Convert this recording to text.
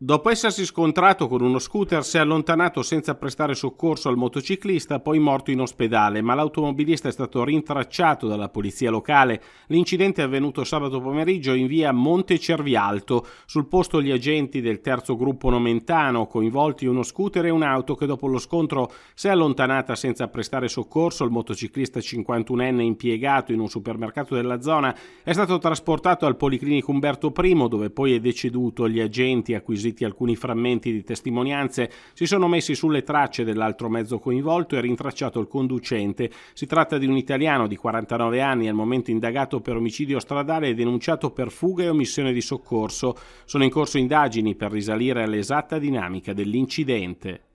Dopo essersi scontrato con uno scooter si è allontanato senza prestare soccorso al motociclista, poi morto in ospedale, ma l'automobilista è stato rintracciato dalla polizia locale. L'incidente è avvenuto sabato pomeriggio in via Monte Cervialto. Sul posto gli agenti del terzo gruppo nomentano, coinvolti uno scooter e un'auto che dopo lo scontro si è allontanata senza prestare soccorso. Il motociclista 51enne impiegato in un supermercato della zona è stato trasportato al Policlinico Umberto I, dove poi è deceduto. Gli agenti acquisiti acquisiti alcuni frammenti di testimonianze, si sono messi sulle tracce dell'altro mezzo coinvolto e rintracciato il conducente. Si tratta di un italiano di 49 anni, al momento indagato per omicidio stradale e denunciato per fuga e omissione di soccorso. Sono in corso indagini per risalire all'esatta dinamica dell'incidente.